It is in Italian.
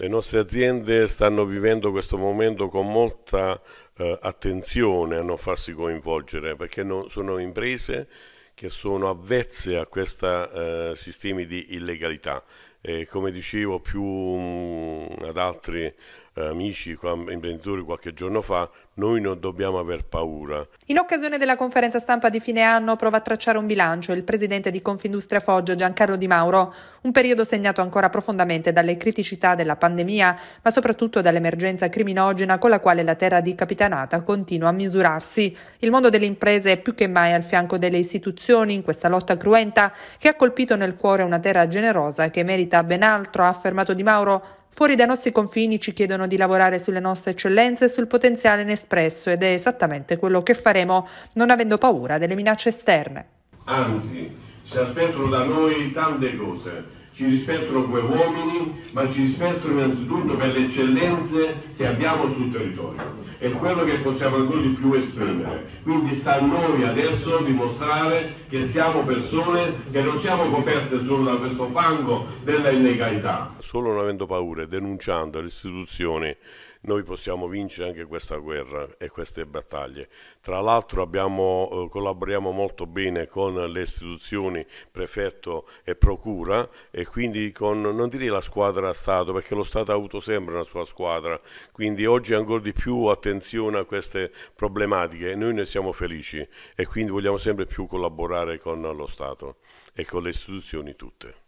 Le nostre aziende stanno vivendo questo momento con molta eh, attenzione a non farsi coinvolgere perché non, sono imprese che sono avvezze a questi eh, sistemi di illegalità e come dicevo più mm, ad altri eh, amici imprenditori qualche giorno fa, noi non dobbiamo aver paura. In occasione della conferenza stampa di fine anno prova a tracciare un bilancio il presidente di Confindustria Foggia Giancarlo Di Mauro, un periodo segnato ancora profondamente dalle criticità della pandemia, ma soprattutto dall'emergenza criminogena con la quale la terra di Capitanata continua a misurarsi. Il mondo delle imprese è più che mai al fianco delle istituzioni in questa lotta cruenta che ha colpito nel cuore una terra generosa che merita merita ben altro, ha affermato Di Mauro. Fuori dai nostri confini ci chiedono di lavorare sulle nostre eccellenze e sul potenziale inespresso ed è esattamente quello che faremo non avendo paura delle minacce esterne. Anzi, si aspettano da noi tante cose. Ci rispettano come uomini, ma ci rispettano innanzitutto per le eccellenze che abbiamo sul territorio è quello che possiamo ancora di più esprimere. Quindi sta a noi adesso dimostrare che siamo persone che non siamo coperte solo da questo fango della illegalità. Solo non avendo paure, denunciando le istituzioni noi possiamo vincere anche questa guerra e queste battaglie. Tra l'altro eh, collaboriamo molto bene con le istituzioni, prefetto e procura e quindi con, non direi la squadra Stato, perché lo Stato ha avuto sempre una sua squadra, quindi oggi ancora di più attenzione attenzione a queste problematiche e noi ne siamo felici e quindi vogliamo sempre più collaborare con lo Stato e con le istituzioni tutte.